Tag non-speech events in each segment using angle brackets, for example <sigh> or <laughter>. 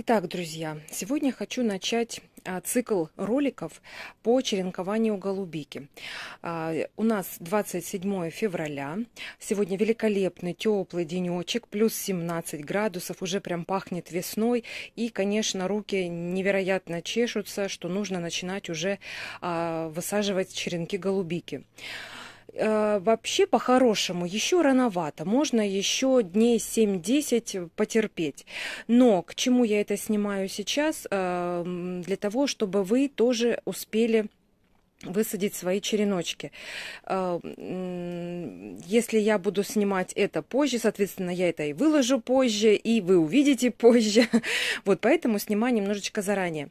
Итак, друзья, сегодня хочу начать а, цикл роликов по черенкованию голубики. А, у нас 27 февраля. Сегодня великолепный теплый денечек, плюс 17 градусов, уже прям пахнет весной. И, конечно, руки невероятно чешутся, что нужно начинать уже а, высаживать черенки голубики. Э, вообще по-хорошему еще рановато, можно еще дней 7-10 потерпеть. Но к чему я это снимаю сейчас? Э, для того, чтобы вы тоже успели высадить свои череночки. А, если я буду снимать это позже, соответственно, я это и выложу позже, и вы увидите позже. <laughs> Вот поэтому снимаю немножечко заранее.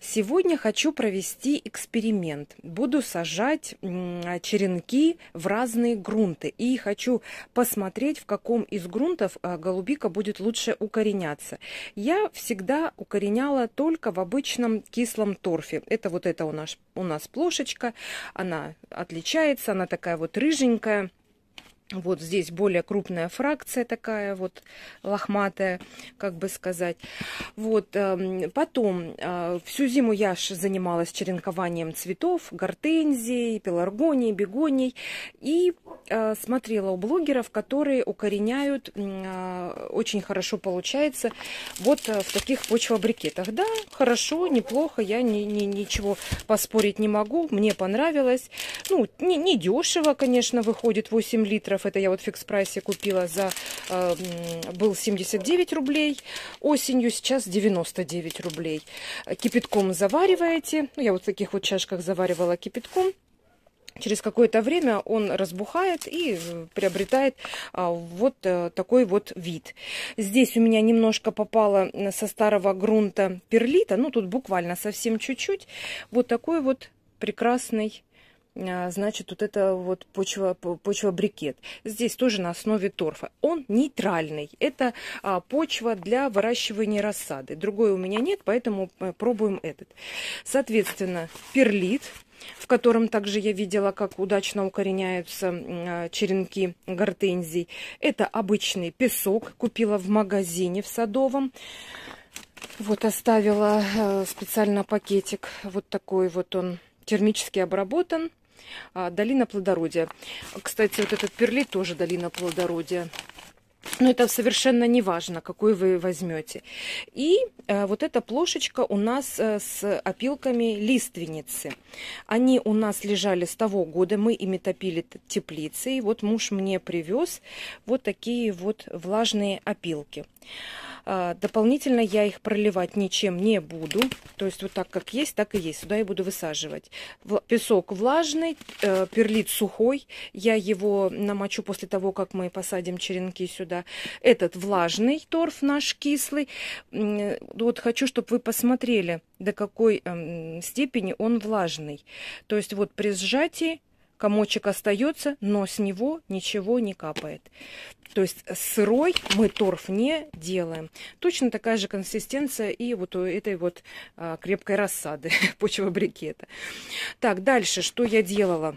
Сегодня хочу провести эксперимент. Буду сажать черенки в разные грунты. И хочу посмотреть, в каком из грунтов а, голубика будет лучше укореняться. Я всегда укореняла только в обычном кислом торфе. Это вот это у нас, у нас площадь кошечка, она отличается, она такая вот рыженькая, вот здесь более крупная фракция такая вот лохматая, как бы сказать. Вот эм, потом э, всю зиму я занималась черенкованием цветов, гортензий, пеларгоний, бегоний и э, смотрела у блогеров, которые укореняют, э, очень хорошо получается, вот в таких почвобрикетах. Да, хорошо, неплохо, я ни, ни, ничего поспорить не могу, мне понравилось. Ну, не, не дешево, конечно, выходит 8 литров литров. Это я вот в фикс-прайсе купила за... Э, был 79 рублей. Осенью сейчас 99 рублей. Кипятком завариваете. Ну, я вот в таких вот чашках заваривала кипятком через какое-то время он разбухает и э, приобретает а, вот а, такой вот вид. Здесь у меня немножко попало э, со старого грунта перлита, ну тут буквально совсем чуть-чуть, вот такой вот прекрасный а, значит, вот это вот почва, почва брикет. Здесь тоже на основе торфа. Он нейтральный. Это а, почва для выращивания рассады. Другой у меня нет, поэтому э, пробуем этот. Соответственно, перлит в котором также я видела, как удачно укореняются а, черенки гортензий. Это обычный песок, купила в магазине в Садовом. Вот оставила э, специально пакетик, вот такой вот он термически обработан. А, долина плодородия. Кстати, вот этот перлит тоже долина плодородия. Но это совершенно не важно, какой вы возьмете. И э, вот эта плошечка у нас э, с опилками лиственницы. Они у нас лежали с того года, мы ими топили теплицы. И вот муж мне привез вот такие вот влажные опилки. А, дополнительно я их проливать ничем не буду. То есть вот так как есть, так и есть. Сюда я буду высаживать. Песок влажный, э, перлит сухой. Я его намочу после того, как мы посадим черенки сюда. Этот влажный торф наш кислый. Вот хочу, чтобы вы посмотрели, до какой эм, степени он влажный. То есть вот при сжатии комочек остается, но с него ничего не капает. То есть сырой мы торф не делаем. Точно такая же консистенция и вот у этой вот а, крепкой рассады <laughs> почвобрикета. Так, дальше, что я делала?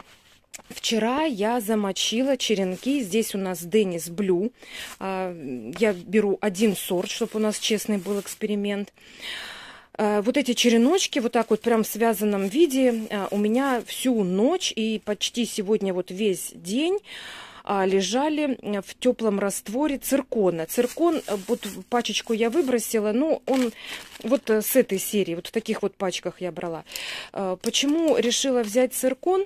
Вчера я замочила черенки. Здесь у нас Денис Блю. А, я беру один сорт, чтобы у нас честный был Эксперимент. Э, вот эти череночки вот так вот прям в связанном виде э, у меня всю ночь и почти сегодня вот весь день а, лежали э, в теплом растворе циркона. Циркон, вот пачечку я выбросила, но ну, он вот с этой серии, вот в таких вот пачках я брала. Почему решила взять циркон?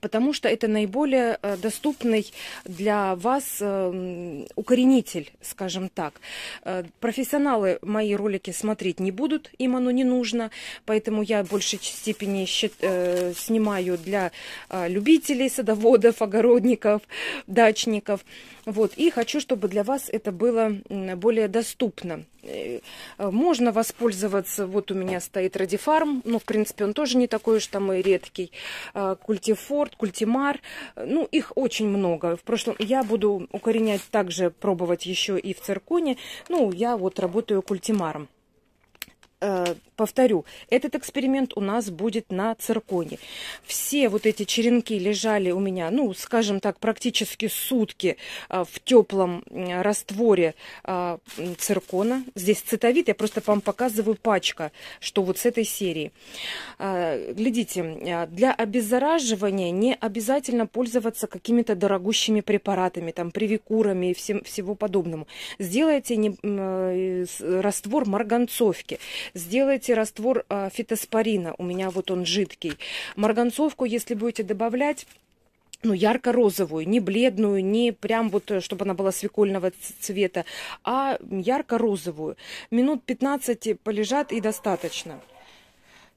потому что это наиболее э, доступный для вас э, укоренитель, скажем так. Э, профессионалы мои ролики смотреть не будут, им оно не нужно, поэтому я в большей степени снимаю для любителей, садоводов, огородников, дачников. Вот. И хочу, чтобы для вас это было более доступно. Можно воспользоваться, вот у меня стоит радифарм, но ну, в принципе он тоже не такой уж там и редкий, культифор, Комфорт, Культимар. Ну, их очень много. В прошлом я буду укоренять также, пробовать еще и в цирконе. Ну, я вот работаю культимаром. Э, повторю, этот эксперимент у нас будет на цирконе. Все вот эти черенки лежали у меня, ну, скажем так, практически сутки э, в теплом растворе э, циркона. Здесь цитовит, я просто вам показываю пачка, что вот с этой серии. Глядите, для обеззараживания не обязательно пользоваться какими-то дорогущими препаратами, там, привикурами и всем, всего подобному. Сделайте не, раствор марганцовки сделайте раствор а, фитоспорина. У меня вот он жидкий. Марганцовку, если будете добавлять, ну, ярко-розовую, не бледную, не прям вот, э, чтобы она была свекольного цвета, а ярко-розовую. Минут 15 полежат и достаточно.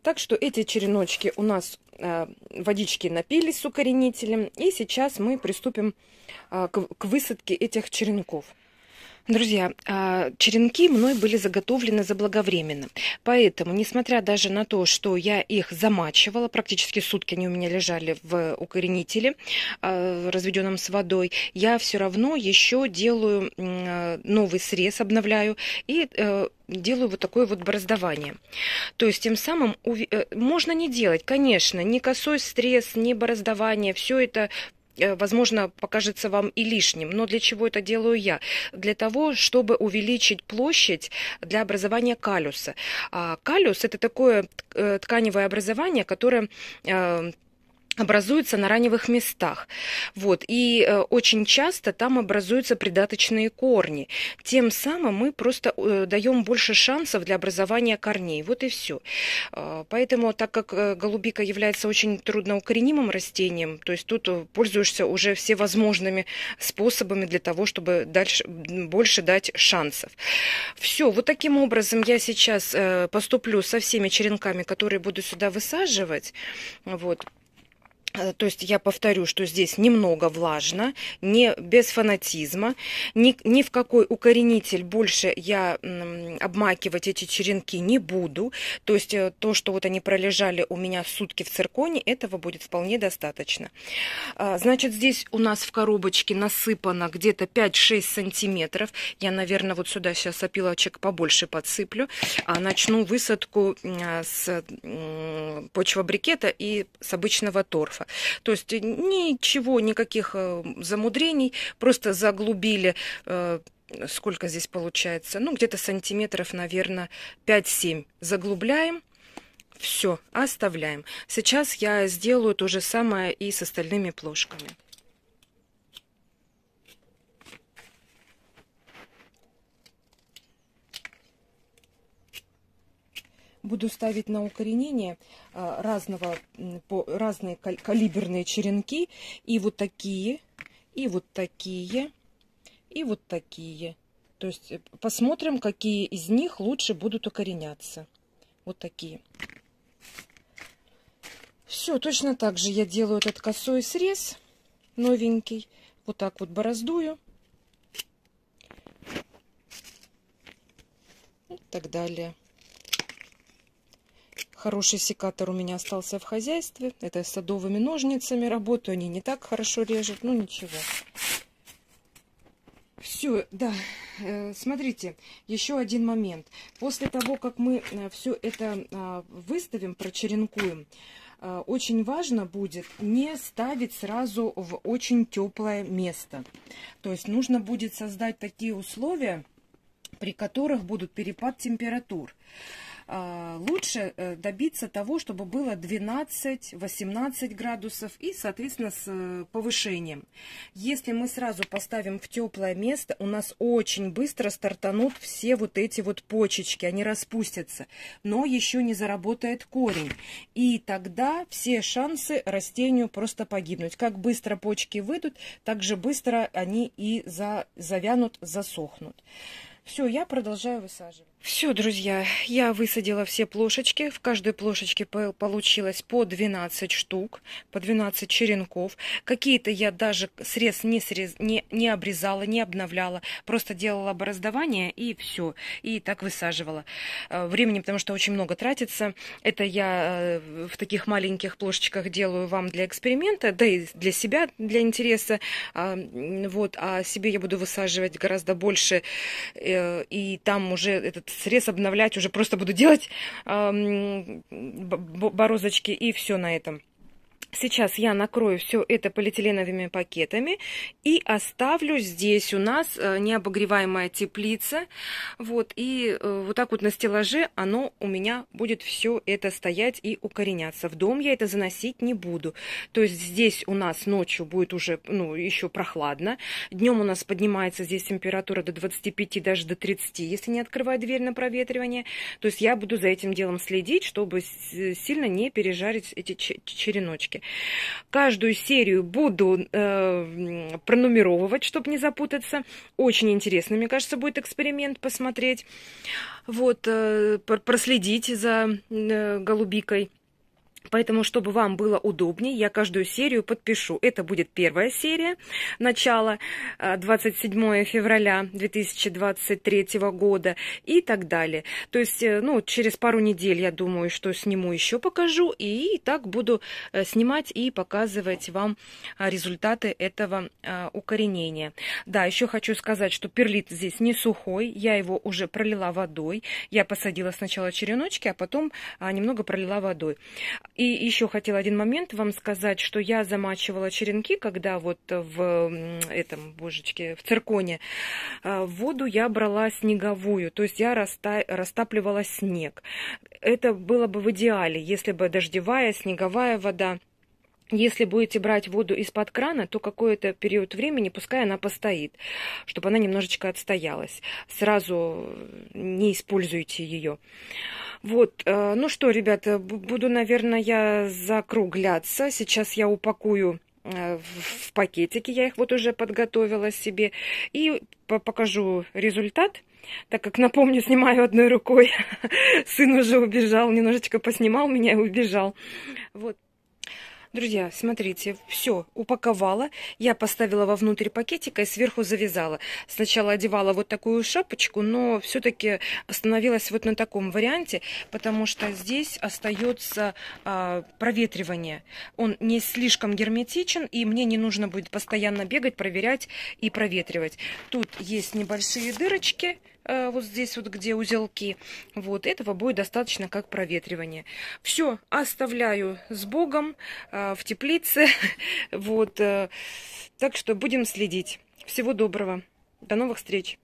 Так что эти череночки у нас э, водички напились с укоренителем. И сейчас мы приступим э, к, к высадке этих черенков. Друзья, а, черенки мной были заготовлены заблаговременно. Поэтому, несмотря даже на то, что я их замачивала, практически сутки они у меня лежали в укоренителе, а, разведенном с водой, я все равно еще делаю а, новый срез, обновляю и э, делаю вот такое вот бороздование. То есть тем самым э, можно не делать, конечно, ни косой стресс, ни бороздование, все это Э, возможно, покажется вам и лишним. Но для чего это делаю я? Для того, чтобы увеличить площадь для образования калюса. А, калюс – это такое э, тканевое образование, которое э, образуются на раневых местах. Вот. И э, очень часто там образуются придаточные корни. Тем самым мы просто э, даем больше шансов для образования корней. Вот и все. Э, а, поэтому, так как э, голубика является очень трудноукоренимым растением, то есть тут э, пользуешься уже всевозможными способами для того, чтобы дальше, больше дать шансов. Все. Вот таким образом я сейчас э, поступлю со всеми черенками, которые буду сюда высаживать. Вот. Э, то есть я повторю, что здесь немного влажно, не без фанатизма, ни, ни в какой укоренитель больше я м, обмакивать эти черенки не буду. То есть э, то, что вот они пролежали у меня сутки в цирконе, этого будет вполне достаточно. А, значит, здесь у нас в коробочке насыпано где-то 5-6 сантиметров. Я, наверное, вот сюда сейчас опилочек побольше подсыплю. А начну высадку с почвобрикета и с обычного торфа. Пасха. То есть ничего, никаких э, замудрений, просто заглубили э, сколько здесь получается, ну, где-то сантиметров, наверное, 5-7. Заглубляем, все, оставляем. Сейчас я сделаю то же самое и с остальными плошками. буду ставить на укоренение э, разного, по, разные калиберные черенки. И вот такие, и вот такие, и вот такие. То есть э, посмотрим, какие из них лучше будут укореняться. Вот такие. Все, точно так же я делаю этот косой срез новенький. Вот так вот бороздую. И так далее. Хороший секатор у меня остался в хозяйстве. Это садовыми ножницами работаю. Они не так хорошо режут. Ну, ничего. Все, да. Э, смотрите, еще один момент. После того, как мы э, все это а, выставим, прочеренкуем, э, очень важно будет не ставить сразу в очень теплое место. То есть нужно будет создать такие условия, при которых будут перепад температур. Э, лучше э, добиться того, чтобы было 12-18 градусов и, соответственно, с э, повышением. Если мы сразу поставим в теплое место, у нас очень быстро стартанут все вот эти вот почечки, они распустятся, но еще не заработает корень. И тогда все шансы растению просто погибнуть. Как быстро почки выйдут, так же быстро они и за, завянут, засохнут. Все, я продолжаю высаживать. Все, друзья, я высадила все плошечки. В каждой плошечке получилось по 12 штук, по 12 черенков. Какие-то я даже срез не, срез не, не обрезала, не обновляла. Просто делала бороздование и все. И так высаживала. Э, времени, потому что очень много тратится. Это я э, в таких маленьких плошечках делаю вам для эксперимента, да и для себя, для интереса. А, вот, а себе я буду высаживать гораздо больше. Э, и там уже этот срез обновлять уже просто буду делать э, борозочки и все на этом. Сейчас я накрою все это полиэтиленовыми пакетами и оставлю здесь у нас э, необогреваемая теплица. Вот, и э, вот так вот на стеллаже оно у меня будет все это стоять и укореняться. В дом я это заносить не буду. То есть здесь у нас ночью будет уже, ну, еще прохладно. Днем у нас поднимается здесь температура до 25, даже до 30, если не открывать дверь на проветривание. То есть я буду за этим делом следить, чтобы сильно не пережарить эти череночки. Каждую серию буду э, пронумеровывать, чтобы не запутаться. Очень интересно, мне кажется, будет эксперимент посмотреть. Вот, э, проследить за э, голубикой. Поэтому, чтобы вам было удобнее, я каждую серию подпишу. Это будет первая серия, начало э, 27 февраля 2023 года и так далее. То есть, э, ну, через пару недель, я думаю, что сниму еще покажу. И так буду э, снимать и показывать вам результаты этого укоренения. Да, еще хочу сказать, что перлит здесь не сухой. Я его уже пролила водой. Я посадила сначала череночки, а потом а, немного пролила водой. И еще хотела один момент вам сказать, что я замачивала черенки, когда вот в этом, божечке, в цирконе, а, воду я брала снеговую, то есть я растапливала снег. Это было бы в идеале, если бы дождевая, снеговая вода. Если будете брать воду из-под крана, то какой-то период времени пускай она постоит, чтобы она немножечко отстоялась. Сразу не используйте ее. Вот, э, ну что, ребята, буду, наверное, я закругляться. Сейчас я упакую э, в пакетики, я их вот уже подготовила себе, и покажу результат так как, напомню, снимаю одной рукой. <laughs> Сын уже убежал, немножечко поснимал меня и убежал. Вот. Друзья, смотрите, все упаковала. Я поставила вовнутрь пакетика и сверху завязала. Сначала одевала вот такую шапочку, но все-таки остановилась вот на таком варианте, потому что здесь остается а, проветривание. Он не слишком герметичен, и мне не нужно будет постоянно бегать, проверять и проветривать. Тут есть небольшие дырочки. Э, вот здесь вот, где узелки. Вот, этого будет достаточно как проветривание. Все, оставляю с Богом э, в теплице. <laughs> Вот, э, так что будем следить. Всего доброго. До новых встреч.